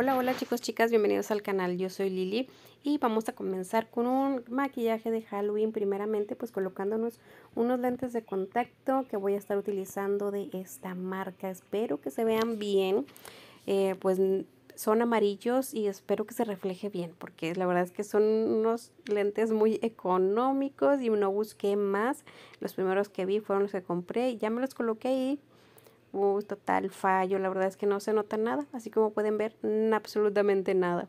Hola, hola chicos, chicas, bienvenidos al canal, yo soy Lili y vamos a comenzar con un maquillaje de Halloween, primeramente pues colocándonos unos lentes de contacto que voy a estar utilizando de esta marca, espero que se vean bien, eh, pues son amarillos y espero que se refleje bien porque la verdad es que son unos lentes muy económicos y no busqué más los primeros que vi fueron los que compré y ya me los coloqué ahí Uh, total fallo, la verdad es que no se nota nada, así como pueden ver, absolutamente nada.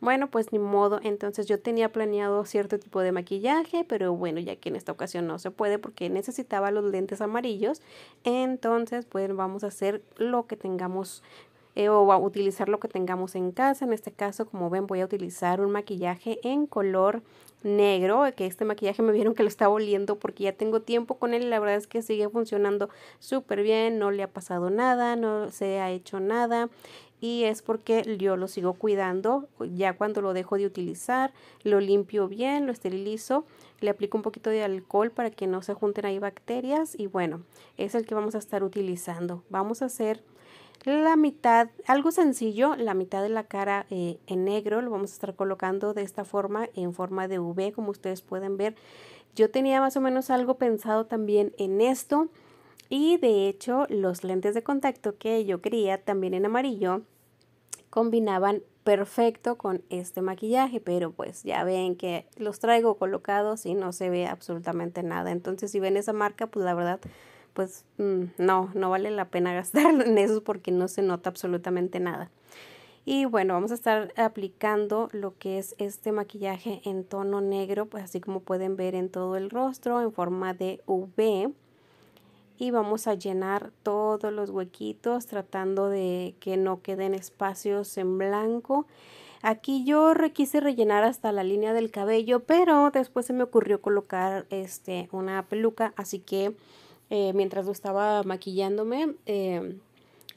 Bueno, pues ni modo, entonces yo tenía planeado cierto tipo de maquillaje, pero bueno, ya que en esta ocasión no se puede porque necesitaba los lentes amarillos, entonces pues vamos a hacer lo que tengamos eh, o a utilizar lo que tengamos en casa. En este caso, como ven, voy a utilizar un maquillaje en color negro, que este maquillaje me vieron que lo estaba oliendo porque ya tengo tiempo con él y la verdad es que sigue funcionando súper bien, no le ha pasado nada, no se ha hecho nada y es porque yo lo sigo cuidando, ya cuando lo dejo de utilizar, lo limpio bien, lo esterilizo, le aplico un poquito de alcohol para que no se junten ahí bacterias y bueno, es el que vamos a estar utilizando. Vamos a hacer la mitad, algo sencillo, la mitad de la cara eh, en negro, lo vamos a estar colocando de esta forma, en forma de V, como ustedes pueden ver. Yo tenía más o menos algo pensado también en esto y de hecho los lentes de contacto que yo quería también en amarillo combinaban perfecto con este maquillaje, pero pues ya ven que los traigo colocados y no se ve absolutamente nada. Entonces si ven esa marca, pues la verdad pues mm, no, no vale la pena gastar en eso porque no se nota absolutamente nada. Y bueno, vamos a estar aplicando lo que es este maquillaje en tono negro, pues así como pueden ver en todo el rostro, en forma de V. Y vamos a llenar todos los huequitos tratando de que no queden espacios en blanco. Aquí yo quise rellenar hasta la línea del cabello, pero después se me ocurrió colocar este, una peluca, así que eh, mientras lo estaba maquillándome, eh,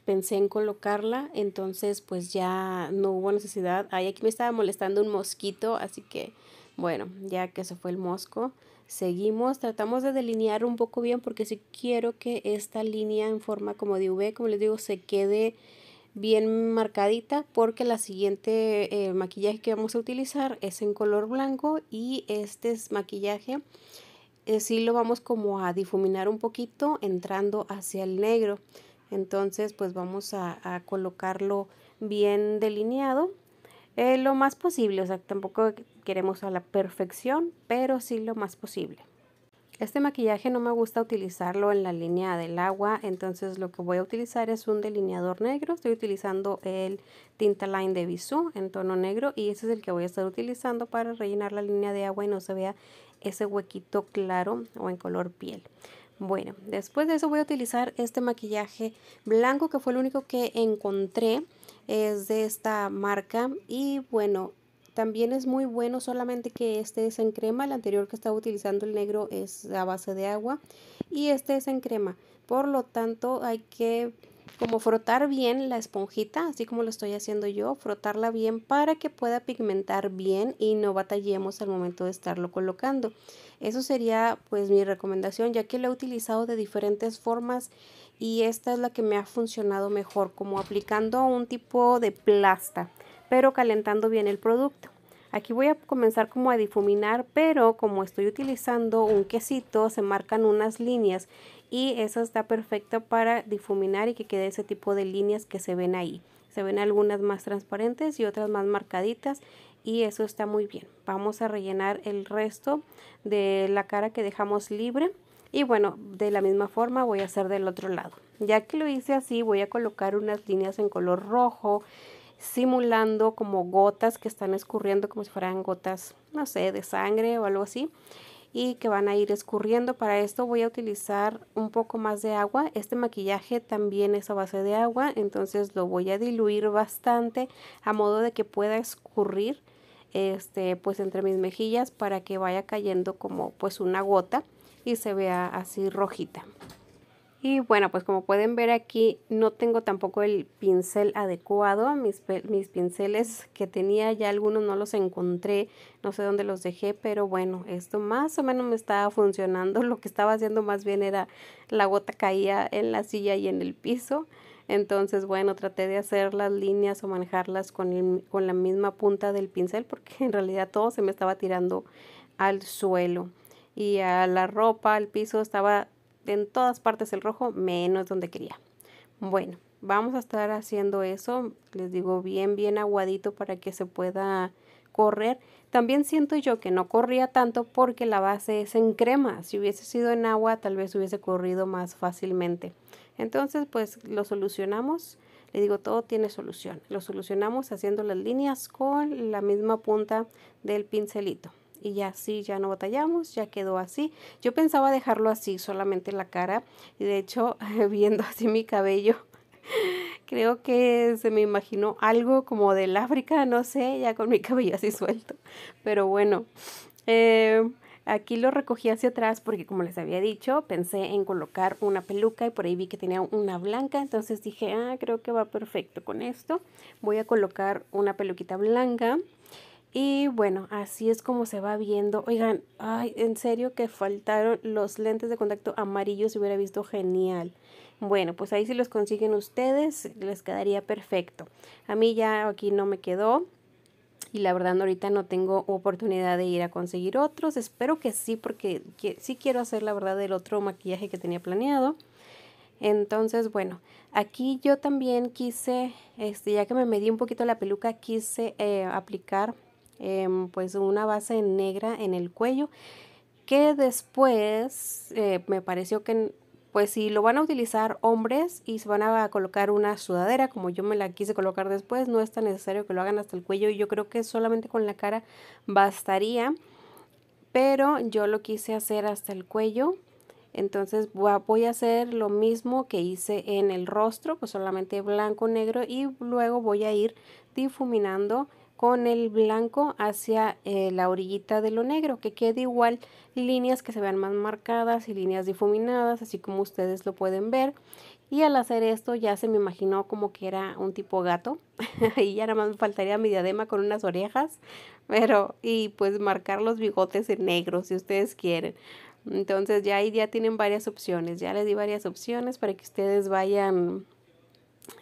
pensé en colocarla, entonces pues ya no hubo necesidad. Ay, aquí me estaba molestando un mosquito, así que bueno, ya que se fue el mosco, seguimos, tratamos de delinear un poco bien porque si quiero que esta línea en forma como de V, como les digo, se quede bien marcadita porque la siguiente eh, maquillaje que vamos a utilizar es en color blanco y este es maquillaje eh, si lo vamos como a difuminar un poquito entrando hacia el negro. Entonces pues vamos a, colocarlo bien delineado. Eh, lo más posible, o sea, tampoco queremos a la perfección, pero sí lo más posible. Este maquillaje no me gusta utilizarlo en la línea del agua, entonces lo que voy a utilizar es un delineador negro. Estoy utilizando el Tinta Line de Bisú en tono negro y ese es el que voy a estar utilizando para rellenar la línea de agua y no se vea ese huequito claro o en color piel. Bueno, después de eso voy a utilizar este maquillaje blanco que fue el único que encontré. Es de esta marca y bueno, también es muy bueno, solamente que este es en crema. El anterior que estaba utilizando el negro es a base de agua y este es en crema. Por lo tanto, hay que como frotar bien la esponjita, así como lo estoy haciendo yo, frotarla bien para que pueda pigmentar bien y no batallemos al momento de estarlo colocando. Eso sería pues mi recomendación, ya que lo he utilizado de diferentes formas y esta es la que me ha funcionado mejor, como aplicando un tipo de plasta, pero calentando bien el producto. Aquí voy a comenzar como a difuminar, pero como estoy utilizando un quesito, se marcan unas líneas y eso está perfecto para difuminar y que quede ese tipo de líneas que se ven ahí. Se ven algunas más transparentes y otras más marcaditas y eso está muy bien. Vamos a rellenar el resto de la cara que dejamos libre y bueno, de la misma forma voy a hacer del otro lado. Ya que lo hice así, voy a colocar unas líneas en color rojo simulando como gotas que están escurriendo como si fueran gotas, no sé, de sangre o algo así y que van a ir escurriendo. Para esto voy a utilizar un poco más de agua. Este maquillaje también es a base de agua, entonces lo voy a diluir bastante a modo de que pueda escurrir este pues entre mis mejillas para que vaya cayendo como pues una gota y se vea así rojita. Y bueno, pues como pueden ver aquí, no tengo tampoco el pincel adecuado. Mis, mis, pinceles que tenía ya algunos no los encontré, no sé dónde los dejé, pero bueno, esto más o menos me estaba funcionando. Lo que estaba haciendo más bien era la gota caía en la silla y en el piso. Entonces, bueno, traté de hacer las líneas o manejarlas con, con la misma punta del pincel porque en realidad todo se me estaba tirando al suelo. Y a la ropa, al piso, estaba en todas partes el rojo, menos donde quería. Bueno, vamos a estar haciendo eso, les digo, bien, bien aguadito para que se pueda correr. También siento yo que no corría tanto porque la base es en crema. Si hubiese sido en agua, tal vez hubiese corrido más fácilmente. Entonces, pues lo solucionamos. Le digo, todo tiene solución. Lo solucionamos haciendo las líneas con la misma punta del pincelito y ya así ya no batallamos, ya quedó así. Yo pensaba dejarlo así, solamente la cara y de hecho viendo así mi cabello creo que se me imaginó algo como del África, no sé, ya con mi cabello así suelto. Pero bueno, eh, aquí lo recogí hacia atrás porque como les había dicho, pensé en colocar una peluca y por ahí vi que tenía una blanca, entonces dije, ah, creo que va perfecto con esto. Voy a colocar una peluquita blanca y bueno, así es como se va viendo. Oigan, ay, en serio que faltaron los lentes de contacto amarillos, se hubiera visto genial. Bueno, pues ahí si los consiguen ustedes, les quedaría perfecto. A mí ya aquí no me quedó. Y la verdad ahorita no tengo oportunidad de ir a conseguir otros. Espero que sí, porque sí quiero hacer la verdad el otro maquillaje que tenía planeado. Entonces, bueno, aquí yo también quise, este, ya que me medí un poquito la peluca, quise eh, aplicar Em, pues una base negra en el cuello que después eh, me pareció que pues si lo van a utilizar hombres y se van a colocar una sudadera como yo me la quise colocar después, no es tan necesario que lo hagan hasta el cuello, yo creo que solamente con la cara bastaría, pero yo lo quise hacer hasta el cuello, entonces voy a hacer lo mismo que hice en el rostro, pues solamente blanco, negro y luego voy a ir difuminando con el blanco hacia eh, la orillita de lo negro, que quede igual líneas que se vean más marcadas y líneas difuminadas, así como ustedes lo pueden ver. Y al hacer esto ya se me imaginó como que era un tipo gato. y ya nada más me faltaría mi diadema con unas orejas. Pero, y pues marcar los bigotes en negro si ustedes quieren. Entonces ya ahí ya tienen varias opciones. Ya les di varias opciones para que ustedes vayan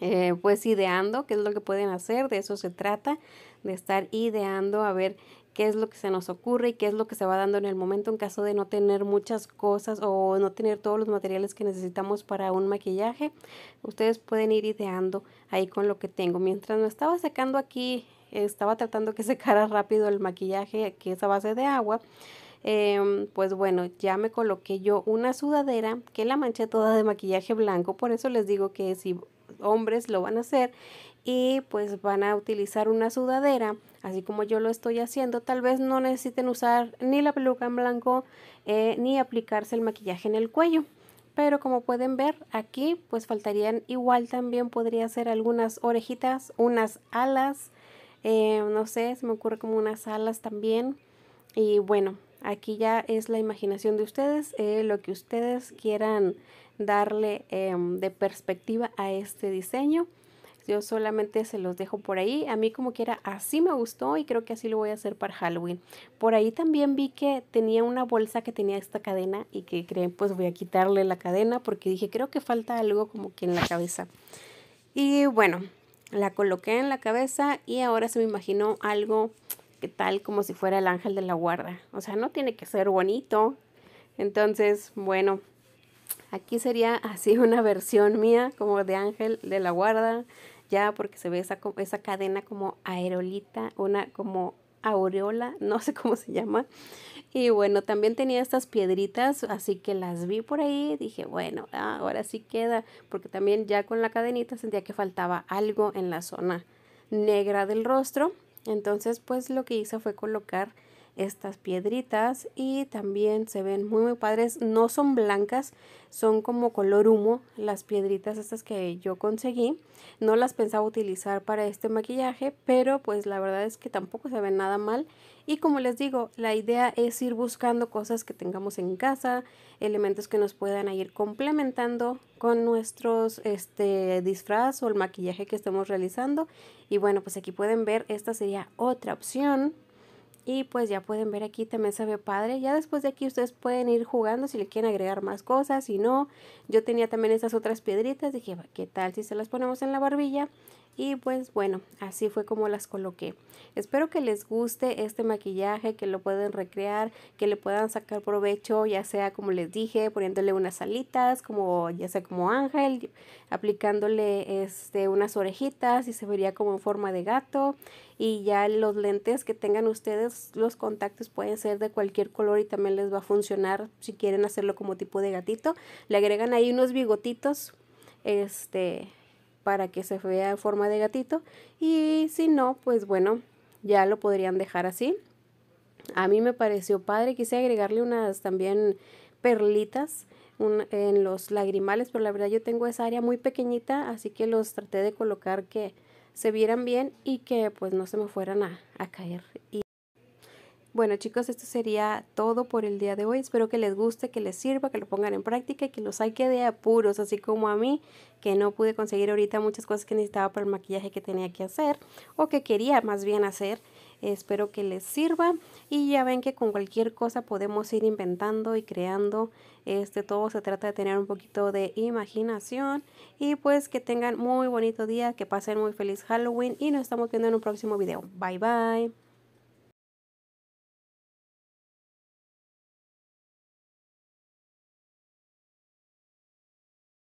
eh, pues ideando qué es lo que pueden hacer, de eso se trata, de estar ideando a ver qué es lo que se nos ocurre y qué es lo que se va dando en el momento en caso de no tener muchas cosas o no tener todos los materiales que necesitamos para un maquillaje. Ustedes pueden ir ideando ahí con lo que tengo. Mientras me estaba secando aquí, estaba tratando que secara rápido el maquillaje, que es a base de agua. Em, pues bueno, ya me coloqué yo una sudadera que la manché toda de maquillaje blanco, por eso les digo que si hombres lo van a hacer y pues van a utilizar una sudadera, así como yo lo estoy haciendo, tal vez no necesiten usar ni la peluca en blanco eh, ni aplicarse el maquillaje en el cuello. Pero como pueden ver aquí, pues faltarían igual también podría ser algunas orejitas, unas alas, eh, no sé, se me ocurre como unas alas también. Y bueno, aquí ya es la imaginación de ustedes, eh, lo que ustedes quieran darle em, de perspectiva a este diseño. Yo solamente se los dejo por ahí. A mí como quiera así me gustó y creo que así lo voy a hacer para Halloween. Por ahí también vi que tenía una bolsa que tenía esta cadena y que creen pues voy a quitarle la cadena porque dije creo que falta algo como que en la cabeza. Y bueno, la coloqué en la cabeza y ahora se me imaginó algo que tal como si fuera el ángel de la guarda. O sea, no tiene que ser bonito. Entonces, bueno, Aquí sería así una versión mía, como de ángel de la guarda, ya porque se ve esa, esa cadena como aerolita, una como aureola, no sé cómo se llama. Y bueno, también tenía estas piedritas, así que las vi por ahí, dije, bueno, ahora sí queda, porque también ya con la cadenita sentía que faltaba algo en la zona negra del rostro. Entonces, pues lo que hice fue colocar estas piedritas y también se ven muy muy padres no son blancas son como color humo las piedritas estas que yo conseguí no las pensaba utilizar para este maquillaje pero pues la verdad es que tampoco se ven nada mal y como les digo la idea es ir buscando cosas que tengamos en casa elementos que nos puedan ir complementando con nuestros este disfraz o el maquillaje que estemos realizando y bueno pues aquí pueden ver esta sería otra opción y pues ya pueden ver aquí también se ve padre. Ya después de aquí ustedes pueden ir jugando si le quieren agregar más cosas, si no. Yo tenía también esas otras piedritas. Dije, ¿qué tal si se las ponemos en la barbilla? Y pues bueno, así fue como las coloqué. Espero que les guste este maquillaje, que lo pueden recrear, que le puedan sacar provecho, ya sea como les dije, poniéndole unas alitas, como ya sea como ángel, aplicándole este, unas orejitas y se vería como en forma de gato. Y ya los lentes que tengan ustedes, los contactos pueden ser de cualquier color y también les va a funcionar si quieren hacerlo como tipo de gatito. Le agregan ahí unos bigotitos. Este, para que se vea en forma de gatito y si no, pues bueno, ya lo podrían dejar así. A mí me pareció padre, quise agregarle unas también perlitas en los lagrimales, pero la verdad yo tengo esa área muy pequeñita, así que los traté de colocar que se vieran bien y que pues no se me fueran a, caer. Bueno chicos, esto sería todo por el día de hoy. Espero que les guste, que les sirva, que lo pongan en práctica y que los que de apuros, así como a mí, que no pude conseguir ahorita muchas cosas que necesitaba para el maquillaje que tenía que hacer o que quería más bien hacer. Espero que les sirva y ya ven que con cualquier cosa podemos ir inventando y creando. Este todo se trata de tener un poquito de imaginación y pues que tengan muy bonito día, que pasen muy feliz Halloween y nos estamos viendo en un próximo video. Bye bye.